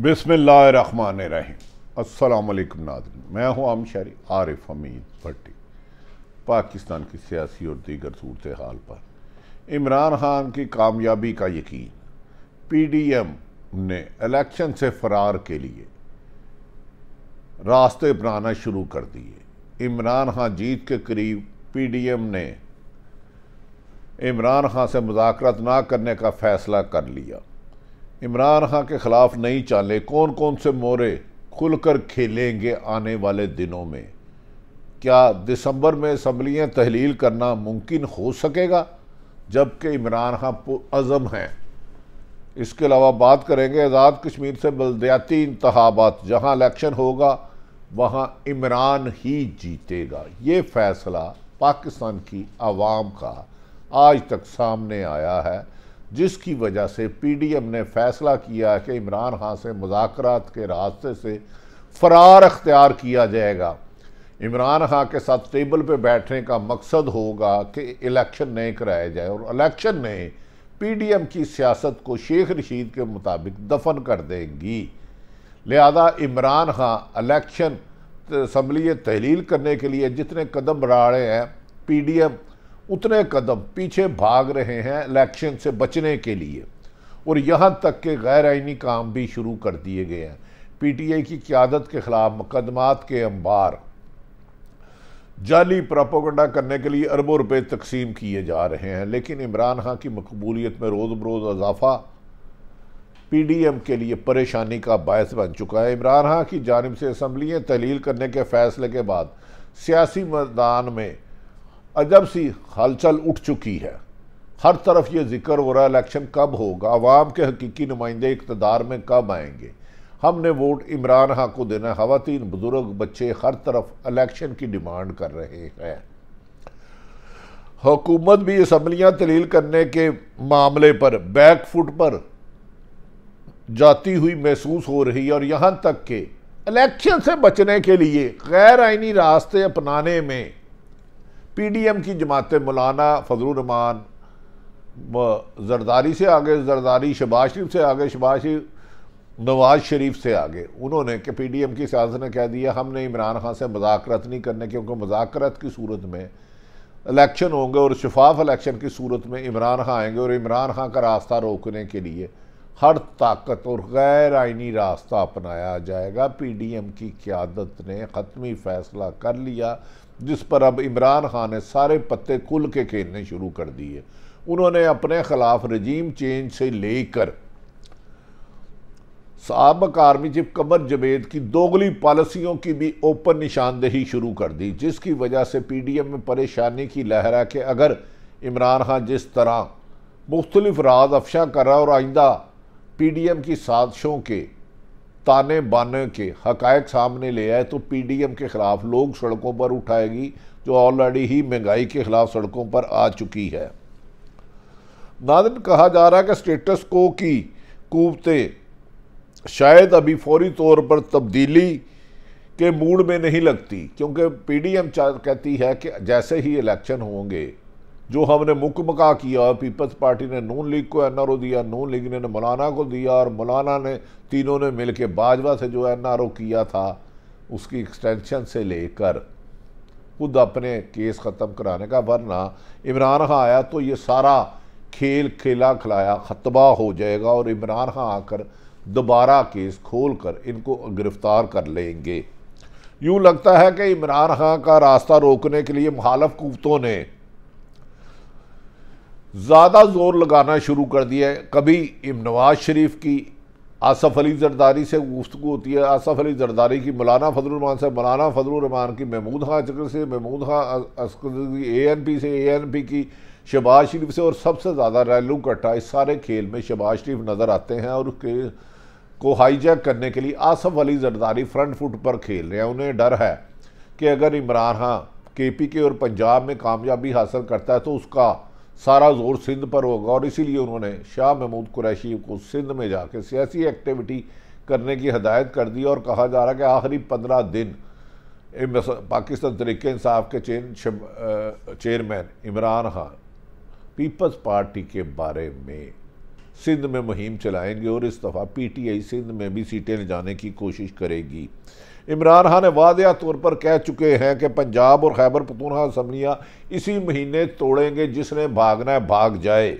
बिसमान अस्सलाम वालेकुम नाजन मैं हूँ आम शारी आरिफ हमीद भट्टी पाकिस्तान की सियासी और दीगर सूरत हाल पर इमरान खान की कामयाबी का यकीन पी डी एम ने इलेक्शन से फरार के लिए रास्ते अपनाना शुरू कर दिए इमरान खान जीत के करीब पी डी एम ने इमरान खान से मुजाकरत ना करने का फ़ैसला कर लिया इमरान खां के ख़िलाफ़ नहीं चाले कौन कौन से मोरे खुलकर खेलेंगे आने वाले दिनों में क्या दिसंबर में असम्बलियाँ तहलील करना मुमकिन हो सकेगा जबकि इमरान खां अज़म हैं इसके अलावा बात करेंगे आज़ाद कश्मीर से बलदयाती इंतबात जहाँ इलेक्शन होगा वहाँ इमरान ही जीतेगा ये फ़ैसला पाकिस्तान की आवाम का आज तक सामने आया है जिसकी वजह से पी डी एम ने फैसला किया कि इमरान खान से मुजाकर के रास्ते से फरार अख्तियार किया जाएगा इमरान खान के साथ टेबल पर बैठने का मकसद होगा कि इलेक्शन नहीं कराया जाए और इलेक्शन डी एम की सियासत को शेख रशीद के मुताबिक दफन कर देगी लिहाजा इमरान खान इलेक्शन असम्बली तहलील करने के लिए जितने कदम बढ़ा रहे हैं एम उतने कदम पीछे भाग रहे हैं इलेक्शन से बचने के लिए और यहाँ तक के गैर आइनी काम भी शुरू कर दिए गए हैं पीटीआई की क्यादत के ख़िलाफ़ मुकदमात के अंबार जाली प्रापोगंडा करने के लिए अरबों रुपए तकसीम किए जा रहे हैं लेकिन इमरान खां की मकबूलियत में रोज़ बरोज़ अजाफा पी के लिए परेशानी का बायस बन चुका है इमरान खां की जानब से असम्बलियाँ तहलील करने के फ़ैसले के बाद सियासी मैदान में अजब सी हलचल उठ चुकी है हर तरफ ये जिक्र हो रहा है इलेक्शन कब होगा आवाम के हकीकी नुमाइंदे इकतदार में कब आएंगे हमने वोट इमरान हाँ को देना है खातन बुज़ुर्ग बच्चे हर तरफ इलेक्शन की डिमांड कर रहे हैं हुकूमत भी इसम्बलियाँ तलील करने के मामले पर बैक फुट पर जाती हुई महसूस हो रही है और यहाँ तक के इलेक्शन से बचने के लिए गैर आइनी रास्ते अपनाने में पी डी एम की जमातें मौलाना फजलरहमान जरदारी से आगे जरदारी शबाज शरीफ से आगे शबाज शरीफ नवाज शरीफ से आगे उन्होंने कि पी डी एम की सियासत ने कह दिया हमने इमरान खान से मजाकरत नहीं करने क्योंकि मजाकरत की सूरत में इलेक्शन होंगे और शफाफ इलेक्शन की सूरत में इमरान खान आएंगे और इमरान खान का रास्ता रोकने के लिए हर ताकत और गैर आइनी रास्ता अपनाया जाएगा पी डी एम की क्यादत ने ख़त्मी फैसला कर लिया जिस पर अब इमरान खान ने सारे पत्ते कुल के खेलने शुरू कर दिए उन्होंने अपने ख़िलाफ़ रजीम चेंज से लेकर सबक आर्मी चीफ कमर जवेद की दोगली पॉलिसियों की भी ओपन निशानदेही शुरू कर दी जिसकी वजह से पी डी एम में परेशानी की लहर है कि अगर इमरान खान जिस तरह मुख्तलिफ राज अफशा कर रहा और आइंदा पी डी एम की साजिशों के ताने बाने के हकायक सामने ले आए तो पीडीएम के ख़िलाफ़ लोग सड़कों पर उठाएगी जो ऑलरेडी ही महंगाई के ख़िलाफ़ सड़कों पर आ चुकी है नादिन कहा जा रहा है कि स्टेटस को की कुवते शायद अभी फौरी तौर पर तब्दीली के मूड में नहीं लगती क्योंकि पीडीएम कहती है कि जैसे ही इलेक्शन होंगे जो हमने मुकमका किया पीपल्स पार्टी ने नून लीग को एन आर ओ दिया नून लीग ने मौलाना को दिया और मौलाना ने तीनों ने मिल के बाजवा से जो एन आर ओ किया था उसकी एक्सटेंशन से लेकर खुद अपने केस ख़त्म कराने का वरना इमरान खां आया तो ये सारा खेल खेला खिलाया खतबा हो जाएगा और इमरान खां आकर दोबारा केस खोल कर इनको गिरफ्तार कर लेंगे यूँ लगता है कि इमरान खां का रास्ता रोकने के लिए मुखालफ कुतों ने ज़्यादा ज़ोर लगाना शुरू कर दिया है कभी इम नवाज शरीफ की आसफ़ अली जरदारी से गुफ्तु होती है आसफ़ अली जरदारी की मौलाना फजलरहमान से मौलाना फजलरहमान की महमूद खां अजगर से महमूद खां असगर ए एन पी से ए एन पी की शहबाज शरीफ से और सबसे ज़्यादा रैलू कट्टा इस सारे खेल में शहबाज शरीफ नज़र आते हैं और उसके को हाईजैक करने के लिए आसफ़ अली जरदारी फ्रंट फुट पर खेल रहे हैं उन्हें डर है कि अगर इमरान खां के पी के और पंजाब में कामयाबी हासिल करता है तो उसका सारा जोर सिंध पर होगा और इसीलिए उन्होंने शाह महमूद कुरैशी को सिंध में जाके सियासी एक्टिविटी करने की हदायत कर दी और कहा जा रहा है कि आखिरी पंद्रह दिन पाकिस्तान तरीके इंसाफ के चेन chairman Imran Khan Peoples Party के बारे में सिंध में मुहिम चलाएंगे और इस दफ़ा पी टी आई सिंध में भी सीटें ले जाने की कोशिश करेगी इमरान खान वादा तौर पर कह चुके हैं कि पंजाब और खैबर पतूनखा असम्बलियाँ इसी महीने तोड़ेंगे जिसने भागना है भाग जाए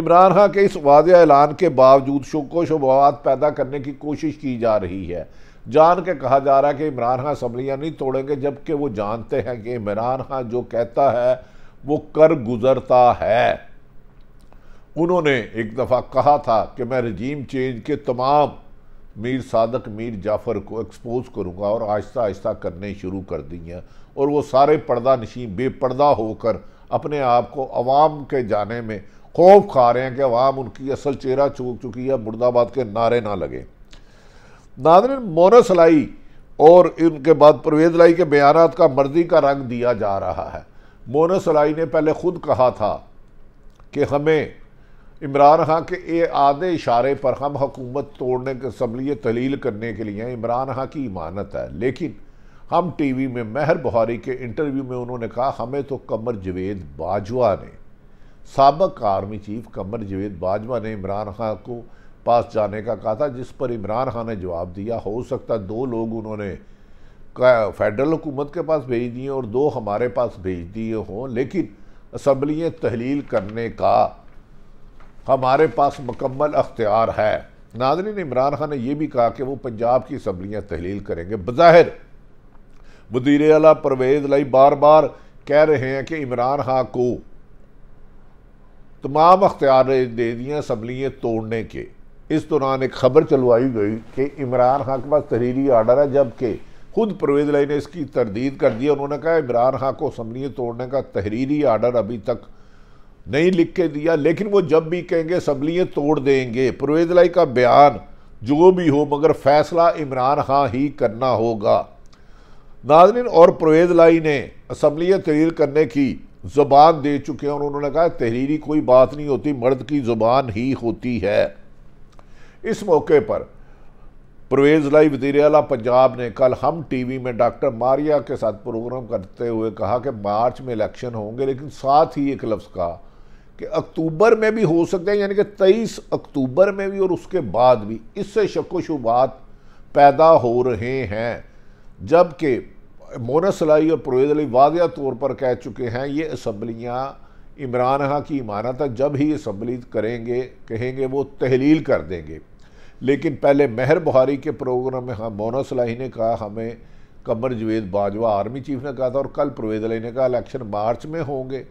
इमरान खान के इस वादा ऐलान के बावजूद शुको शबात पैदा करने की कोशिश की जा रही है जान के कहा जा रहा है कि इमरान खान असम्बलियाँ नहीं तोड़ेंगे जबकि वो जानते हैं कि इमरान खान जो कहता है वो कर गुजरता है उन्होंने एक दफ़ा कहा था कि मैं रजीम चेंज के तमाम मीर सादक मीर जाफ़र को एक्सपोज करूँगा और आहिस्ता आहिस्ता करने शुरू कर दी हैं और वो सारे पर्दा नशीं बेपर्दा होकर अपने आप को अवाम के जाने में खौफ खा रहे हैं कि अवाम उनकी असल चेहरा चूक चुकी है मुर्दाबाद के नारे ना लगे नादर मोनस लाई और इनके बाद परवेज लाई के बयान का मर्जी का रंग दिया जा रहा है मोनस लाई ने पहले खुद कहा था कि हमें इमरान खां के ये आधे इशारे पर हम हकूमत तोड़ने के सबलिए तलील करने के लिए इमरान खां की इमानत है लेकिन हम टी वी में मेहर बुहारी के इंटरव्यू में उन्होंने कहा हमें तो कमर जवेद बाजवा ने सबक आर्मी चीफ कमर जवेद बाजवा ने इमरान खां को पास जाने का कहा था जिस पर इमरान खान ने जवाब दिया हो सकता दो लोग उन्होंने फेडरल हुकूमत के पास भेज दिए और दो हमारे पास भेज दिए हों लेकिन असम्बलियाँ तहलील करने का हमारे पास मुकम्मल अख्तियार है नादरीन इमरान खान ने यह भी कहा कि वो पंजाब की सबलियाँ तहलील करेंगे बज़ाहिर वजीर अला परवेज़ लाई बार बार कह रहे हैं कि इमरान खान को तमाम अख्तियार दे दिए असम्बलियाँ तोड़ने के इस दौरान एक खबर चलवाई गई कि इमरान खान के पास तहरीरी आर्डर है जबकि खुद परवेज लाई ने इसकी तरदीद कर दी उन्होंने कहा इमरान खान को असम्बलियाँ तोड़ने का तहरीरी आर्डर अभी तक नहीं लिख के दिया लेकिन वो जब भी कहेंगे सबलियाँ तोड़ देंगे परवेज लाई का बयान जो भी हो मगर फैसला इमरान खां ही करना होगा नाजरीन और परवेज लाई ने असम्बलियाँ तहरीर करने की ज़ुबान दे चुके हैं और उन्होंने कहा तहरीरी कोई बात नहीं होती मर्द की ज़ुबान ही होती है इस मौके पर परवेज़ लाई वजीर अला पंजाब ने कल हम टी वी में डॉक्टर मारिया के साथ प्रोग्राम करते हुए कहा कि मार्च में इलेक्शन होंगे लेकिन साथ ही एक लफ्ज़ कहा कि अक्टूबर में भी हो सकते हैं यानी कि तेईस अक्टूबर में भी और उसके बाद भी इससे शक शुबात पैदा हो रहे हैं जबकि मोनस सलाई और प्रोज अली वाजिया तौर पर कह चुके हैं ये असम्बलियाँ इमरान खां की इमारत है जब ही असम्बली करेंगे कहेंगे वो तहलील कर देंगे लेकिन पहले मेहर बुहारी के प्रोग्राम में हम हाँ, मोना सलाही ने कहा हमें कमर जवेद बाजवा आर्मी चीफ ने कहा था और कल प्रवेद अली ने कहा इलेक्शन मार्च में होंगे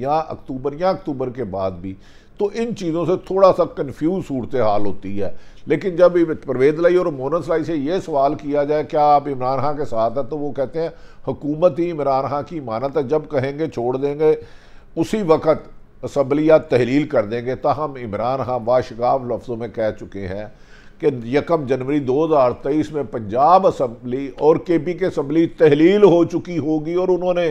या अक्टूबर या अक्टूबर के बाद भी तो इन चीज़ों से थोड़ा सा कन्फ्यूज सूरत हाल होती है लेकिन जब परवेद लाई और मोनस लाई से ये सवाल किया जाए क्या आप इमरान खां के साथ हैं तो वो कहते हैं हुकूमत ही इमरान खां की मानत है जब कहेंगे छोड़ देंगे उसी वक्त असम्बलियात तहलील कर देंगे तहम इमरान खां वाशगाब लफ्ज़ों में कह चुके हैं कि यकम जनवरी 2023 में पंजाब असम्बली और के पी के असम्बली तहलील हो चुकी होगी और उन्होंने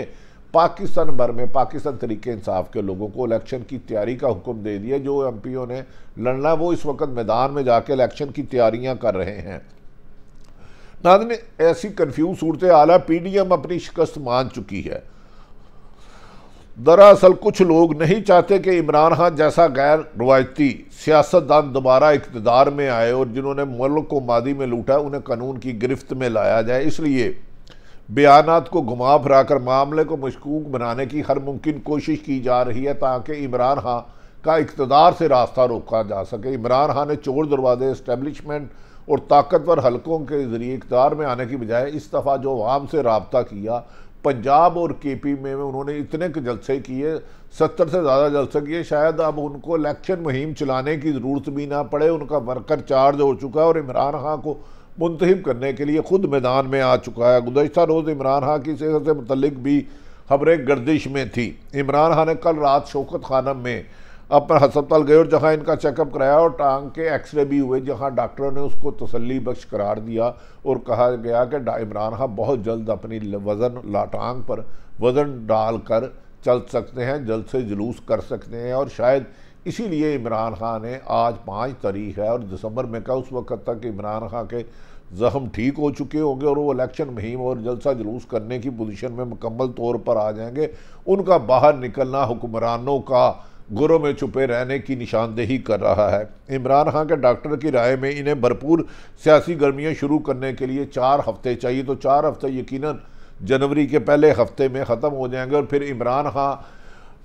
पाकिस्तान भर में पाकिस्तान तरीके इंसाफ के लोगों को इलेक्शन की तैयारी का हुक्म दे दिया जो एम पी ओ ने लड़ना वो इस वक्त मैदान में जाके इलेक्शन की तैयारियां कर रहे हैं नादिन ऐसी कन्फ्यूज सूरत आला पी डी एम अपनी शिकस्त मान चुकी है दरअसल कुछ लोग नहीं चाहते कि इमरान खान जैसा गैर रवायती सियासतदान दोबारा इकतदार में आए और जिन्होंने मुल्क को मादी में लूटा उन्हें कानून की गिरफ्त में लाया जाए इसलिए बयान को घुमा फिरा कर मामले को मशकूक बनाने की हर मुमकिन कोशिश की जा रही है ताकि इमरान खां का इकतदार से रास्ता रोका जा सके इमरान खान ने चोर दरवाजे इस्टेबलिशमेंट और ताकतवर हलकों के ज़रिए इकतदार में आने की बजाय इस दफ़ा जो आवाम से रबता किया पंजाब और के पी में उन्होंने इतने जलसे किए सत्तर से ज़्यादा जलसे किए शायद अब उनको इलेक्शन मुहिम चलाने की ज़रूरत भी ना पड़े उनका वर्कर चार्ज हो चुका है और इमरान खां को मुंतब करने के लिए ख़ुद मैदान में आ चुका है गुजशत रोज़ इमरान खां की सेहत से मतलब भी खबरें गर्दिश में थी इमरान खान ने कल रात शौकत खानम में अपना हस्पताल गए और जहाँ इनका चेकअप कराया और टांग के एक्सरे भी हुए जहाँ डॉक्टरों ने उसको तसली बख्श करार दिया और कहा गया कि इमरान खान बहुत जल्द अपनी वज़न टांग पर वज़न डाल कर चल सकते हैं जल्द से जुलूस कर सकते हैं और शायद इसीलिए इमरान खान ने आज पाँच तारीख है और दिसंबर में का उस वक्त तक इमरान खान के जख्म ठीक हो चुके होंगे और वो इलेक्शन मुहिम और जलसा जुलूस करने की पोजीशन में मुकम्मल तौर पर आ जाएंगे उनका बाहर निकलना हुक्मरानों का गुरु में छुपे रहने की निशानदेही कर रहा है इमरान खान के डॉक्टर की राय में इन्हें भरपूर सियासी गर्मियाँ शुरू करने के लिए चार हफ्ते चाहिए तो चार हफ्ते यकीन जनवरी के पहले हफ्ते में ख़त्म हो जाएंगे और फिर इमरान खान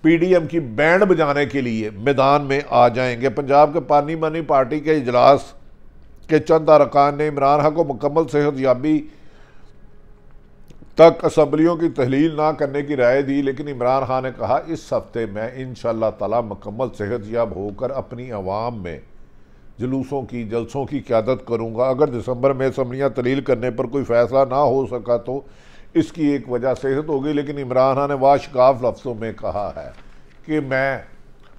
पीडीएम की बैंड बजाने के लिए मैदान में आ जाएंगे पंजाब के पार्लिमानी पार्टी के इजलास के चंद अरकान ने इमरान हक को मुकम्मल सेहत याबी तक असम्बलियों की तहलील ना करने की राय दी लेकिन इमरान खान ने कहा इस हफ्ते में इन ताला मकम्मल सेहत याब होकर अपनी आवाम में जुलूसों की जलसों की क्यादत करूँगा अगर दिसंबर में असम्बलियाँ तलील करने पर कोई फैसला ना हो सका तो इसकी एक वजह सेहत हो गई लेकिन इमरान खान ने वाशकाफ लफ्ज़ों में कहा है कि मैं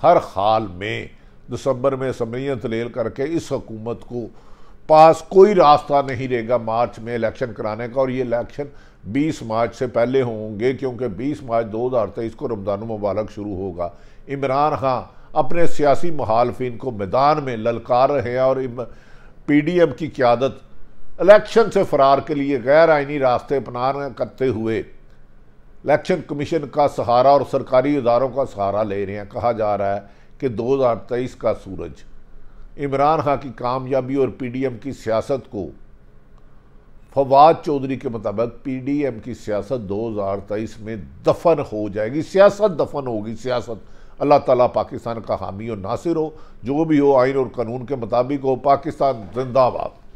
हर हाल में दिसंबर में समयत ले करके इस हकूमत को पास कोई रास्ता नहीं रहेगा मार्च में इलेक्शन कराने का और ये इलेक्शन 20 मार्च से पहले होंगे क्योंकि 20 मार्च दो हज़ार तेईस को रमज़ान मुबारक शुरू होगा इमरान खान अपने सियासी मुहालफिन को मैदान में ललकार रहे हैं और पी डी एम की क्यादत इलेक्शन से फरार के लिए गैर आइनी रास्ते अपना करते हुए इलेक्शन कमीशन का सहारा और सरकारी इदारों का सहारा ले रहे हैं कहा जा रहा है कि 2023 का सूरज इमरान खां की कामयाबी और पीडीएम की सियासत को फवाद चौधरी के मुताबिक पीडीएम की सियासत 2023 में दफन हो जाएगी सियासत दफन होगी सियासत अल्लाह ताला पाकिस्तान का हामी और नासिर हो जो भी हो आइन और कानून के मुताबिक हो पाकिस्तान जिंदाबाद